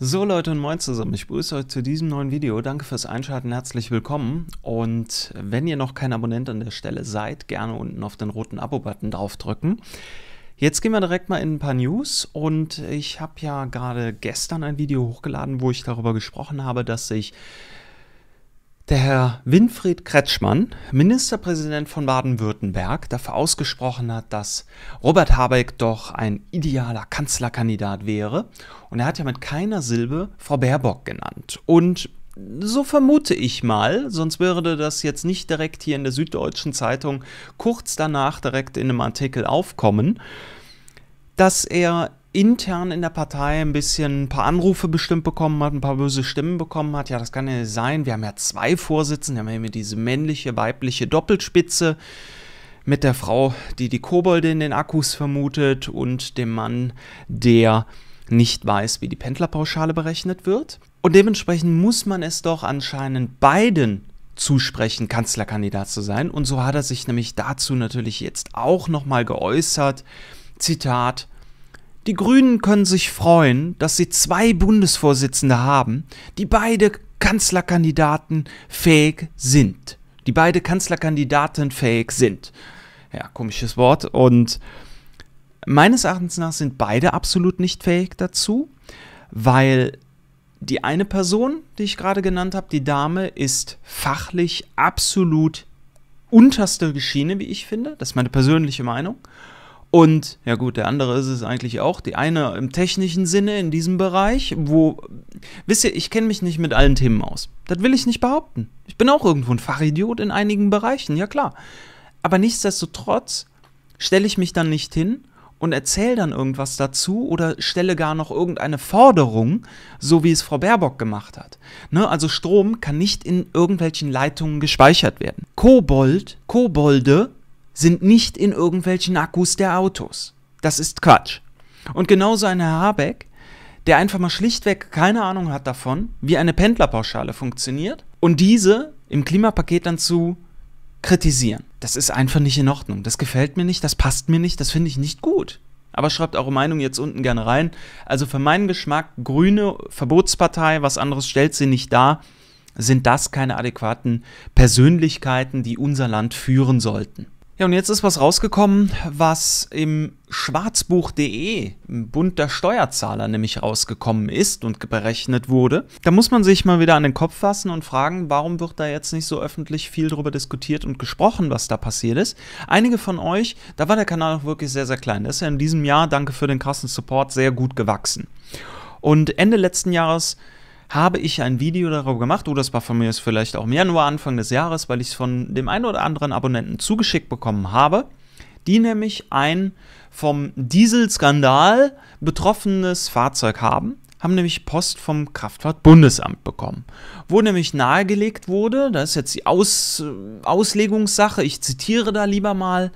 So Leute und moin zusammen, ich begrüße euch zu diesem neuen Video. Danke fürs Einschalten, herzlich willkommen. Und wenn ihr noch kein Abonnent an der Stelle seid, gerne unten auf den roten Abo-Button draufdrücken. Jetzt gehen wir direkt mal in ein paar News und ich habe ja gerade gestern ein Video hochgeladen, wo ich darüber gesprochen habe, dass sich der Herr Winfried Kretschmann, Ministerpräsident von Baden-Württemberg, dafür ausgesprochen hat, dass Robert Habeck doch ein idealer Kanzlerkandidat wäre. Und er hat ja mit keiner Silbe Frau Baerbock genannt. Und so vermute ich mal, sonst würde das jetzt nicht direkt hier in der Süddeutschen Zeitung kurz danach direkt in einem Artikel aufkommen, dass er intern in der Partei ein bisschen ein paar Anrufe bestimmt bekommen hat, ein paar böse Stimmen bekommen hat. Ja, das kann ja sein. Wir haben ja zwei Vorsitzende, wir haben ja diese männliche, weibliche Doppelspitze mit der Frau, die die Kobolde in den Akkus vermutet und dem Mann, der nicht weiß, wie die Pendlerpauschale berechnet wird. Und dementsprechend muss man es doch anscheinend beiden zusprechen, Kanzlerkandidat zu sein. Und so hat er sich nämlich dazu natürlich jetzt auch nochmal geäußert. Zitat, die Grünen können sich freuen, dass sie zwei Bundesvorsitzende haben, die beide Kanzlerkandidaten fähig sind. Die beide Kanzlerkandidaten fähig sind. Ja, komisches Wort. Und meines Erachtens nach sind beide absolut nicht fähig dazu, weil die eine Person, die ich gerade genannt habe, die Dame, ist fachlich absolut unterste Geschiene, wie ich finde. Das ist meine persönliche Meinung. Und ja gut, der andere ist es eigentlich auch. Die eine im technischen Sinne in diesem Bereich, wo, wisst ihr, ich kenne mich nicht mit allen Themen aus. Das will ich nicht behaupten. Ich bin auch irgendwo ein Fachidiot in einigen Bereichen, ja klar. Aber nichtsdestotrotz stelle ich mich dann nicht hin und erzähle dann irgendwas dazu oder stelle gar noch irgendeine Forderung, so wie es Frau Baerbock gemacht hat. Ne? Also Strom kann nicht in irgendwelchen Leitungen gespeichert werden. Kobold, Kobolde sind nicht in irgendwelchen Akkus der Autos. Das ist Quatsch. Und genauso ein Herr Habeck, der einfach mal schlichtweg keine Ahnung hat davon, wie eine Pendlerpauschale funktioniert und diese im Klimapaket dann zu kritisieren. Das ist einfach nicht in Ordnung. Das gefällt mir nicht, das passt mir nicht, das finde ich nicht gut. Aber schreibt eure Meinung jetzt unten gerne rein. Also für meinen Geschmack, grüne Verbotspartei, was anderes stellt sie nicht dar, sind das keine adäquaten Persönlichkeiten, die unser Land führen sollten. Ja, und jetzt ist was rausgekommen, was im schwarzbuch.de, im Bund der Steuerzahler nämlich rausgekommen ist und berechnet wurde. Da muss man sich mal wieder an den Kopf fassen und fragen, warum wird da jetzt nicht so öffentlich viel drüber diskutiert und gesprochen, was da passiert ist. Einige von euch, da war der Kanal auch wirklich sehr, sehr klein. Das ist ja in diesem Jahr, danke für den krassen Support, sehr gut gewachsen. Und Ende letzten Jahres habe ich ein Video darüber gemacht, oder das war von mir ist vielleicht auch im Januar, Anfang des Jahres, weil ich es von dem einen oder anderen Abonnenten zugeschickt bekommen habe, die nämlich ein vom Dieselskandal betroffenes Fahrzeug haben, haben nämlich Post vom Kraftfahrtbundesamt bekommen, wo nämlich nahegelegt wurde, das ist jetzt die Aus, Auslegungssache, ich zitiere da lieber mal,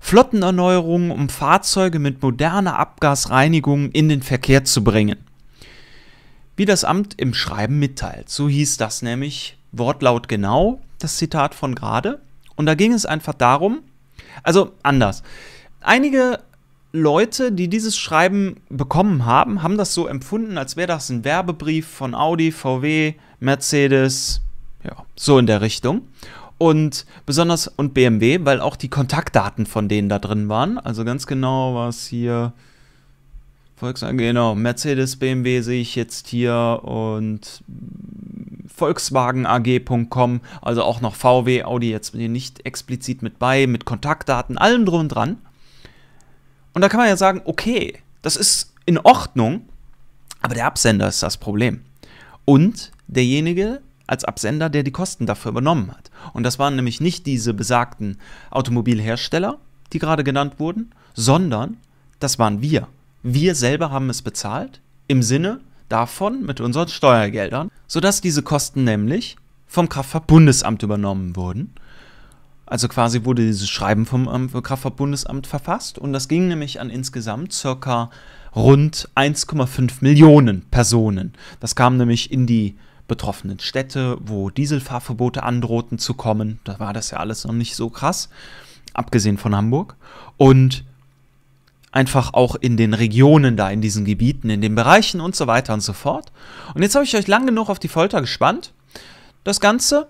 Flottenerneuerungen, um Fahrzeuge mit moderner Abgasreinigung in den Verkehr zu bringen wie das Amt im Schreiben mitteilt. So hieß das nämlich wortlaut genau, das Zitat von gerade. Und da ging es einfach darum, also anders. Einige Leute, die dieses Schreiben bekommen haben, haben das so empfunden, als wäre das ein Werbebrief von Audi, VW, Mercedes, ja, so in der Richtung. Und besonders und BMW, weil auch die Kontaktdaten von denen da drin waren. Also ganz genau war es hier Volkswagen, genau. Mercedes, BMW sehe ich jetzt hier und volkswagenag.com, also auch noch VW, Audi jetzt hier nicht explizit mit bei, mit Kontaktdaten, allem drum und dran. Und da kann man ja sagen, okay, das ist in Ordnung, aber der Absender ist das Problem. Und derjenige als Absender, der die Kosten dafür übernommen hat. Und das waren nämlich nicht diese besagten Automobilhersteller, die gerade genannt wurden, sondern das waren wir. Wir selber haben es bezahlt, im Sinne davon mit unseren Steuergeldern, sodass diese Kosten nämlich vom Kraftfahrtbundesamt übernommen wurden. Also quasi wurde dieses Schreiben vom ähm, Kraftfahrtbundesamt verfasst und das ging nämlich an insgesamt circa rund 1,5 Millionen Personen. Das kam nämlich in die betroffenen Städte, wo Dieselfahrverbote androhten zu kommen. Da war das ja alles noch nicht so krass, abgesehen von Hamburg. Und einfach auch in den Regionen da, in diesen Gebieten, in den Bereichen und so weiter und so fort. Und jetzt habe ich euch lang genug auf die Folter gespannt. Das Ganze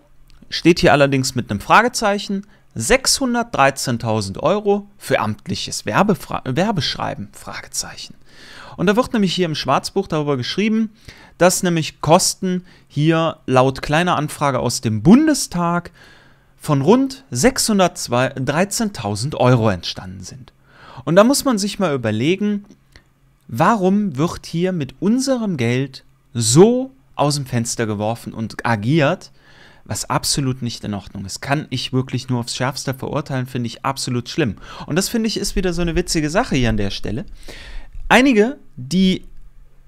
steht hier allerdings mit einem Fragezeichen. 613.000 Euro für amtliches Werbefra Werbeschreiben? Fragezeichen. Und da wird nämlich hier im Schwarzbuch darüber geschrieben, dass nämlich Kosten hier laut kleiner Anfrage aus dem Bundestag von rund 613.000 Euro entstanden sind. Und da muss man sich mal überlegen, warum wird hier mit unserem Geld so aus dem Fenster geworfen und agiert, was absolut nicht in Ordnung ist. Kann ich wirklich nur aufs Schärfste verurteilen, finde ich absolut schlimm. Und das finde ich ist wieder so eine witzige Sache hier an der Stelle. Einige, die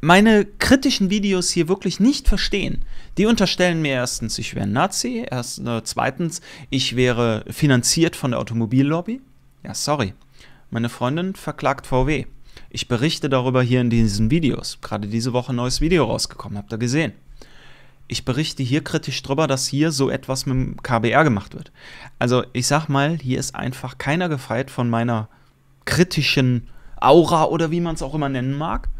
meine kritischen Videos hier wirklich nicht verstehen, die unterstellen mir erstens, ich wäre ein Nazi, erst, äh, zweitens, ich wäre finanziert von der Automobillobby. Ja, sorry, meine Freundin verklagt VW. Ich berichte darüber hier in diesen Videos. Gerade diese Woche ein neues Video rausgekommen, habt ihr gesehen. Ich berichte hier kritisch drüber, dass hier so etwas mit dem KBR gemacht wird. Also ich sag mal, hier ist einfach keiner gefeit von meiner kritischen Aura oder wie man es auch immer nennen mag.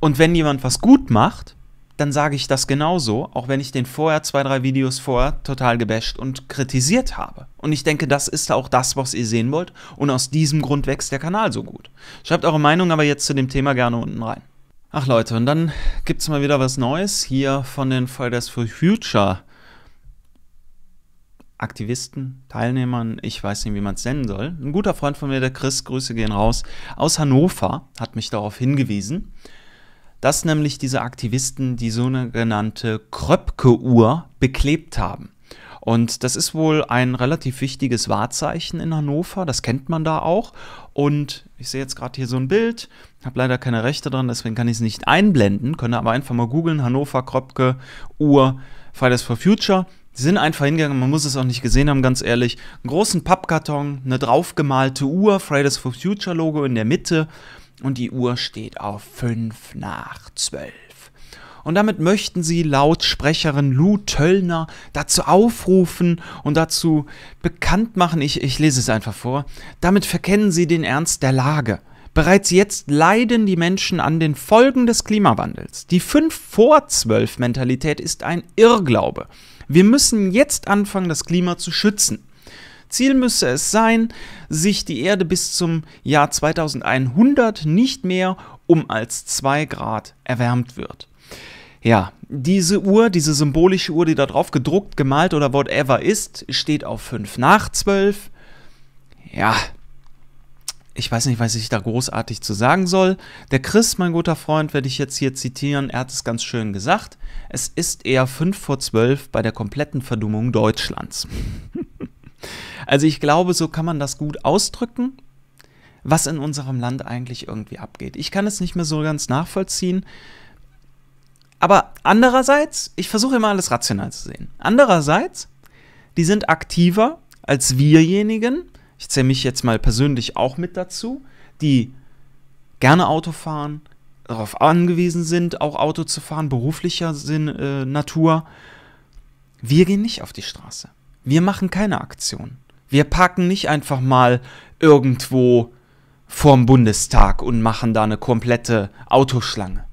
Und wenn jemand was gut macht, dann sage ich das genauso, auch wenn ich den vorher, zwei, drei Videos vorher total gebasht und kritisiert habe. Und ich denke, das ist auch das, was ihr sehen wollt. Und aus diesem Grund wächst der Kanal so gut. Schreibt eure Meinung aber jetzt zu dem Thema gerne unten rein. Ach Leute, und dann gibt es mal wieder was Neues hier von den Fridays for Future Aktivisten, Teilnehmern, ich weiß nicht, wie man es nennen soll. Ein guter Freund von mir, der Chris, Grüße gehen raus, aus Hannover, hat mich darauf hingewiesen dass nämlich diese Aktivisten die sogenannte Kröpke-Uhr beklebt haben. Und das ist wohl ein relativ wichtiges Wahrzeichen in Hannover, das kennt man da auch. Und ich sehe jetzt gerade hier so ein Bild, habe leider keine Rechte dran, deswegen kann ich es nicht einblenden, könnt aber einfach mal googeln, Hannover, Kröpke, Uhr, Fridays for Future. Die sind einfach hingegangen, man muss es auch nicht gesehen haben, ganz ehrlich. Einen großen Pappkarton, eine draufgemalte Uhr, Fridays for Future Logo in der Mitte und die Uhr steht auf 5 nach 12. Und damit möchten sie laut Sprecherin Lou Töllner dazu aufrufen und dazu bekannt machen, ich, ich lese es einfach vor, damit verkennen sie den Ernst der Lage. Bereits jetzt leiden die Menschen an den Folgen des Klimawandels. Die 5 vor 12 Mentalität ist ein Irrglaube. Wir müssen jetzt anfangen, das Klima zu schützen. Ziel müsse es sein, sich die Erde bis zum Jahr 2100 nicht mehr um als 2 Grad erwärmt wird. Ja, diese Uhr, diese symbolische Uhr, die da drauf gedruckt, gemalt oder whatever ist, steht auf 5 nach 12. Ja, ich weiß nicht, was ich da großartig zu sagen soll. Der Chris, mein guter Freund, werde ich jetzt hier zitieren, er hat es ganz schön gesagt. Es ist eher 5 vor 12 bei der kompletten Verdummung Deutschlands. Also ich glaube, so kann man das gut ausdrücken, was in unserem Land eigentlich irgendwie abgeht. Ich kann es nicht mehr so ganz nachvollziehen. Aber andererseits, ich versuche immer alles rational zu sehen. Andererseits, die sind aktiver als wirjenigen, ich zähle mich jetzt mal persönlich auch mit dazu, die gerne Auto fahren, darauf angewiesen sind, auch Auto zu fahren, beruflicher Sinn, äh, Natur. Wir gehen nicht auf die Straße. Wir machen keine Aktion. Wir packen nicht einfach mal irgendwo vorm Bundestag und machen da eine komplette Autoschlange.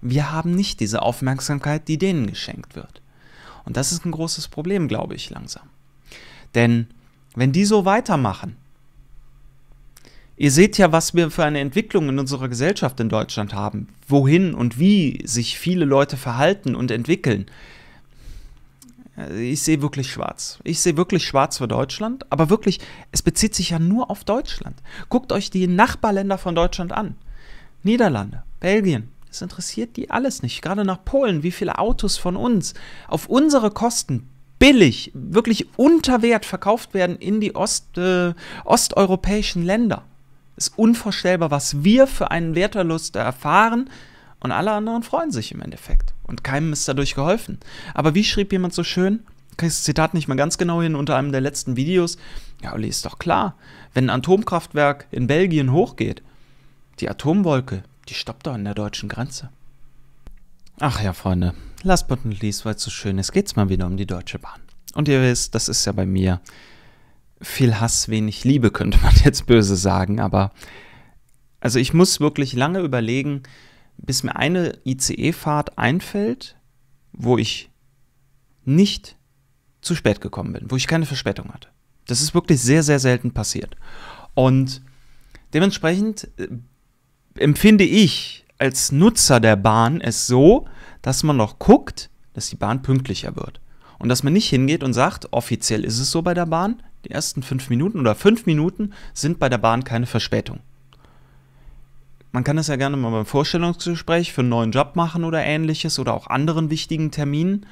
Wir haben nicht diese Aufmerksamkeit, die denen geschenkt wird. Und das ist ein großes Problem, glaube ich, langsam. Denn wenn die so weitermachen, ihr seht ja, was wir für eine Entwicklung in unserer Gesellschaft in Deutschland haben, wohin und wie sich viele Leute verhalten und entwickeln. Ich sehe wirklich schwarz. Ich sehe wirklich schwarz für Deutschland, aber wirklich, es bezieht sich ja nur auf Deutschland. Guckt euch die Nachbarländer von Deutschland an. Niederlande, Belgien, das interessiert die alles nicht. Gerade nach Polen, wie viele Autos von uns auf unsere Kosten billig, wirklich unter Wert verkauft werden in die Ost, äh, osteuropäischen Länder. Ist unvorstellbar, was wir für einen Wertverlust erfahren und alle anderen freuen sich im Endeffekt. Und keinem ist dadurch geholfen. Aber wie schrieb jemand so schön? Kriege das Zitat nicht mal ganz genau hin unter einem der letzten Videos. Ja, Uli, ist doch klar. Wenn ein Atomkraftwerk in Belgien hochgeht, die Atomwolke, die stoppt doch an der deutschen Grenze. Ach ja, Freunde, last but not least, weil es so schön ist, geht's mal wieder um die Deutsche Bahn. Und ihr wisst, das ist ja bei mir viel Hass, wenig Liebe, könnte man jetzt böse sagen, aber also ich muss wirklich lange überlegen, bis mir eine ICE-Fahrt einfällt, wo ich nicht zu spät gekommen bin, wo ich keine Verspätung hatte. Das ist wirklich sehr, sehr selten passiert. Und dementsprechend äh, empfinde ich als Nutzer der Bahn es so, dass man noch guckt, dass die Bahn pünktlicher wird. Und dass man nicht hingeht und sagt, offiziell ist es so bei der Bahn, die ersten fünf Minuten oder fünf Minuten sind bei der Bahn keine Verspätung. Man kann das ja gerne mal beim Vorstellungsgespräch für einen neuen Job machen oder ähnliches oder auch anderen wichtigen Terminen,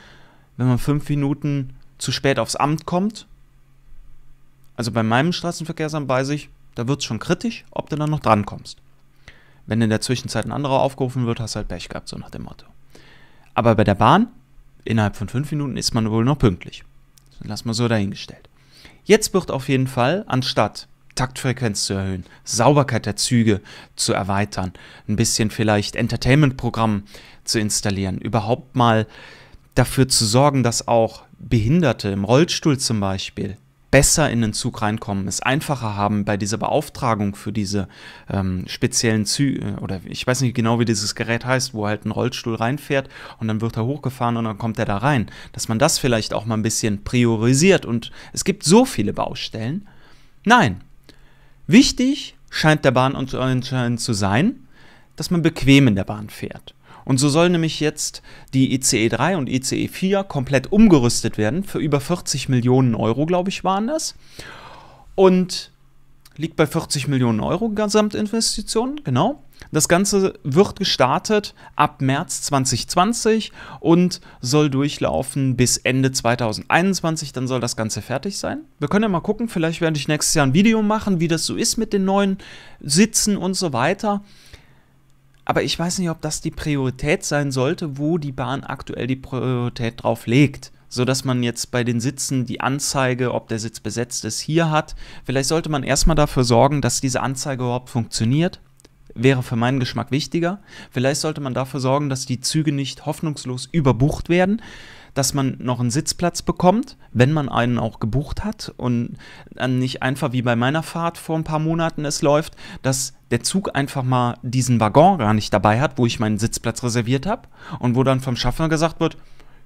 wenn man fünf Minuten zu spät aufs Amt kommt. Also bei meinem Straßenverkehrsamt weiß ich, da wird es schon kritisch, ob du dann noch drankommst. Wenn in der Zwischenzeit ein anderer aufgerufen wird, hast du halt Pech gehabt, so nach dem Motto. Aber bei der Bahn, innerhalb von fünf Minuten ist man wohl noch pünktlich. Das lass mal so dahingestellt. Jetzt wird auf jeden Fall, anstatt Taktfrequenz zu erhöhen, Sauberkeit der Züge zu erweitern, ein bisschen vielleicht Entertainment-Programm zu installieren, überhaupt mal dafür zu sorgen, dass auch Behinderte im Rollstuhl zum Beispiel besser in den Zug reinkommen, es einfacher haben bei dieser Beauftragung für diese ähm, speziellen Züge äh, oder ich weiß nicht genau, wie dieses Gerät heißt, wo halt ein Rollstuhl reinfährt und dann wird er hochgefahren und dann kommt er da rein, dass man das vielleicht auch mal ein bisschen priorisiert und es gibt so viele Baustellen. Nein, Wichtig scheint der Bahn anscheinend zu sein, dass man bequem in der Bahn fährt. Und so soll nämlich jetzt die ICE 3 und ICE 4 komplett umgerüstet werden. Für über 40 Millionen Euro, glaube ich, waren das. Und liegt bei 40 Millionen Euro Gesamtinvestitionen, genau. Das Ganze wird gestartet ab März 2020 und soll durchlaufen bis Ende 2021. Dann soll das Ganze fertig sein. Wir können ja mal gucken, vielleicht werde ich nächstes Jahr ein Video machen, wie das so ist mit den neuen Sitzen und so weiter. Aber ich weiß nicht, ob das die Priorität sein sollte, wo die Bahn aktuell die Priorität drauf legt sodass man jetzt bei den Sitzen die Anzeige, ob der Sitz besetzt ist, hier hat. Vielleicht sollte man erstmal dafür sorgen, dass diese Anzeige überhaupt funktioniert wäre für meinen Geschmack wichtiger. Vielleicht sollte man dafür sorgen, dass die Züge nicht hoffnungslos überbucht werden, dass man noch einen Sitzplatz bekommt, wenn man einen auch gebucht hat und dann nicht einfach wie bei meiner Fahrt vor ein paar Monaten es läuft, dass der Zug einfach mal diesen Waggon gar nicht dabei hat, wo ich meinen Sitzplatz reserviert habe und wo dann vom Schaffner gesagt wird,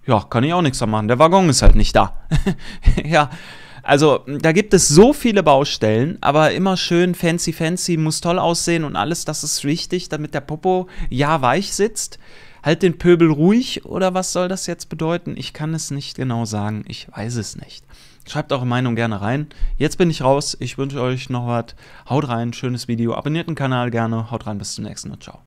ja, kann ich auch nichts dran machen. Der Waggon ist halt nicht da. ja, also da gibt es so viele Baustellen, aber immer schön fancy, fancy, muss toll aussehen und alles, das ist wichtig, damit der Popo ja weich sitzt. Halt den Pöbel ruhig oder was soll das jetzt bedeuten? Ich kann es nicht genau sagen, ich weiß es nicht. Schreibt eure Meinung gerne rein. Jetzt bin ich raus, ich wünsche euch noch was. Haut rein, schönes Video, abonniert den Kanal gerne, haut rein, bis zum nächsten Mal, ciao.